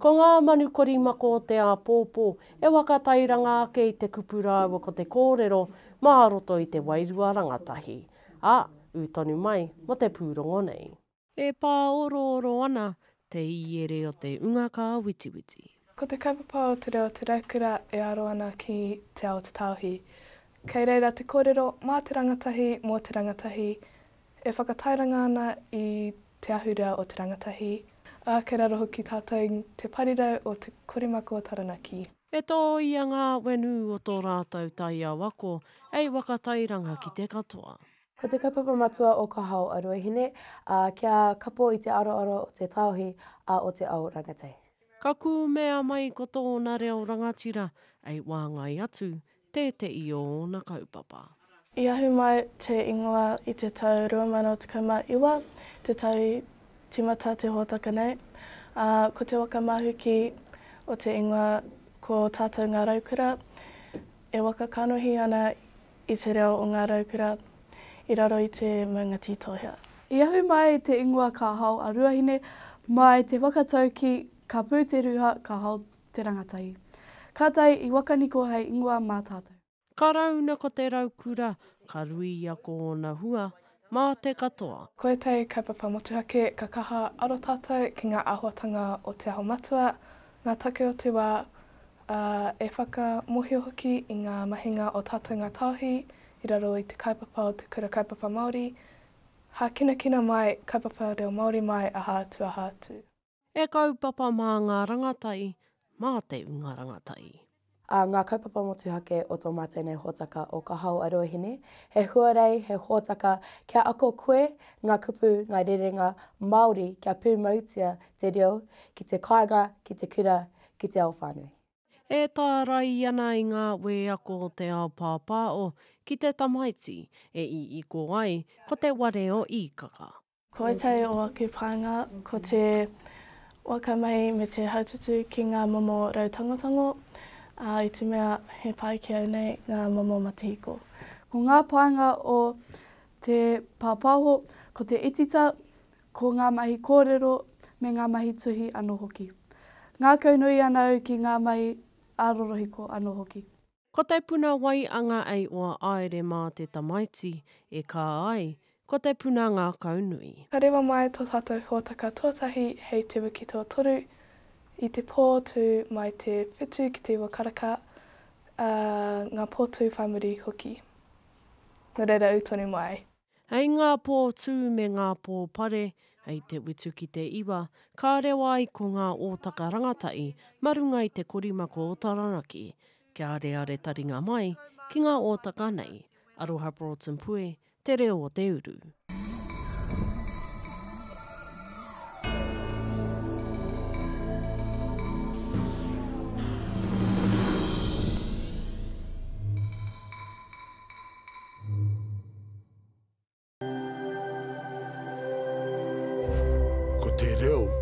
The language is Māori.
Ko ngā manu kori mako o te āpōpō, e waka tairanga ake i te kupurāua e ko te kōrero, maroto i te wairua rangatahi. A, utonu mai, mo te pūrongo nei. E pā oro oro ana, te iere o te unga kā witiwiti. Ko te kaipapā o te reo te rekura e aro ana ki te ao te tauhi. Kei reira te kōrero, mā te rangatahi, mō te rangatahi, e whakatairanga ana i te ahurea o te rangatahi, a ke raro hoki tātou te parira o te korimako o Taranaki. E tō ia ngā wenu o tō rātou tai a wako, ei waka tairanga ki te katoa. Ko te kapapa matua o ka hau aruahine, a kia kapo i te aroaro o te tāohi a o te ao rangatai. Ka kū mea mai ko tōna reo rangatira, ei wāngai atu, te te i ōna kaupapa. I ahu mai te ingoa i te tau 2019, te tau timata te hōtaka nei. Uh, ko te waka mahuki o te ingoa ko tātou ngā raukura, e waka kanohi ana i te reo o ngā raukura, i raro i te maunga tītohea. I ahu mai te ingoa ka hau a ruahine, mai te waka tauki ka pū te ruha ka hau te rangatai. Ka tai i waka niko hei ingoa mā tātou. Ka rauna ko te raukura, ka rui a ko ona hua, mā te katoa. Koe kai kaipapa motuhake ka kaha aro tātou ki ngā ahuatanga o te aho matua. Ngā take o te wā uh, e whaka mohi hoki i ngā mahinga o tātou ngā tāhi i raro i te kai kaipapa o te kura kaipapa Māori. Hā kina kina mai kaipapa reo Māori mai a hātu a hātu. E papa mā ngā rangatai, mā te unga rangatai. A ngā kaupapa motuhake o tō mātai nei hōtaka o ka hau aroihine. He huarei, he hōtaka, kia ako koe, ngā kupu, ngā rerenga, Māori, kia pū mautia te reo, ki te kaiga, ki te kura, ki te ao whānui. E tā rai ana i ngā we ako te ao pāpā o, ki te tamaiti, e i i ko ai, ko te ware o i kaka. Ko e tai o aku pānga, ko te waka me te haututu ki ngā momo rau tangotango, a i te mea he pai ki nei ngā mamo matiko. Ko ngā painga o te pāpaho, ko te itita, ko ngā mahi kōrero me ngā mahi tuhi anō hoki. Ngā kaunui ana au ki ngā mahi arorohiko anō hoki. Ko te puna wai anga ei oa aere mā te tamaiti e kā ai, ko te puna ngā kaunui. Ka rewa mai tō tātou hōtaka tōtahi hei tewa ki tō toru, i te pōtu mai te whitu ki te wakaraka uh, ngā pōtu whamuri hoki. Nō reira utonu mai. Hei ngā pōtu me ngā pōpare, hei te witu ki te iwa, kā rewa ai ko ngā ōtaka rangatai, marunga i te korimako o Taranaki. Kia are are taringa mai, ki ngā ōtaka nei. Aroha Broughton Pue, te reo o te uru. Te o te uru. Poderão